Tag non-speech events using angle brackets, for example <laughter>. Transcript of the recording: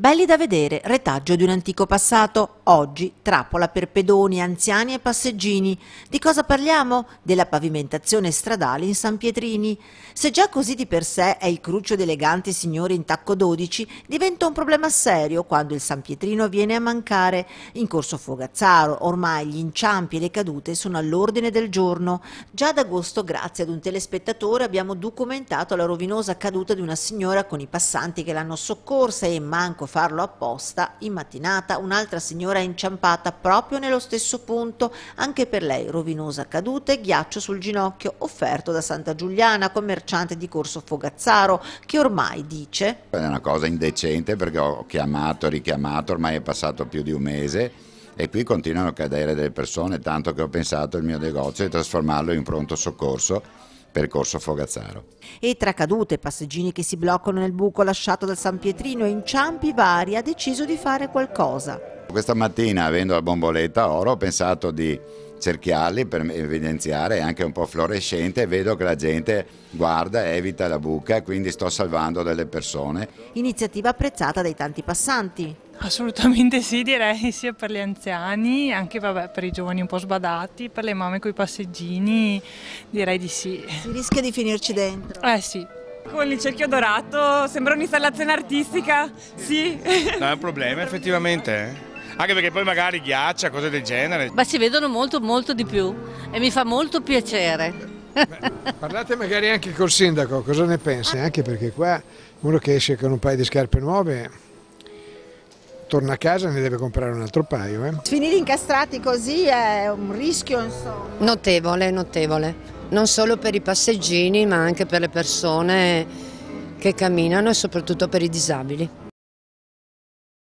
Belli da vedere, retaggio di un antico passato. Oggi trappola per pedoni, anziani e passeggini. Di cosa parliamo? Della pavimentazione stradale in San Pietrini. Se già così di per sé è il cruccio d'eleganti signori in tacco 12, diventa un problema serio quando il San Pietrino viene a mancare. In corso Fogazzaro ormai gli inciampi e le cadute sono all'ordine del giorno. Già ad agosto, grazie ad un telespettatore, abbiamo documentato la rovinosa caduta di una signora con i passanti che l'hanno soccorsa e manco farlo apposta, in mattinata un'altra signora è inciampata proprio nello stesso punto, anche per lei rovinosa caduta e ghiaccio sul ginocchio offerto da Santa Giuliana, commerciante di Corso Fogazzaro, che ormai dice... È una cosa indecente perché ho chiamato, richiamato, ormai è passato più di un mese e qui continuano a cadere delle persone, tanto che ho pensato il mio negozio di trasformarlo in pronto soccorso percorso Fogazzaro. E tra cadute, passeggini che si bloccano nel buco lasciato dal San Pietrino e inciampi vari ha deciso di fare qualcosa. Questa mattina, avendo la bomboletta oro, ho pensato di cerchiarli per evidenziare anche un po' fluorescente vedo che la gente guarda, evita la buca, quindi sto salvando delle persone. Iniziativa apprezzata dai tanti passanti. Assolutamente sì, direi <laughs> sia per gli anziani, anche vabbè, per i giovani un po' sbadati, per le mamme con i passeggini, direi di sì. Si rischia di finirci dentro. Eh sì. Con il cerchio dorato sembra un'installazione artistica, sì. No, è un problema effettivamente, eh. anche perché poi magari ghiaccia, cose del genere. Ma si vedono molto molto di più e mi fa molto piacere. Beh, parlate magari anche col sindaco, cosa ne pensi? Ah. Anche perché qua uno che esce con un paio di scarpe nuove torna a casa ne deve comprare un altro paio. Eh. Finire incastrati così è un rischio insomma. Notevole, notevole, non solo per i passeggini ma anche per le persone che camminano e soprattutto per i disabili.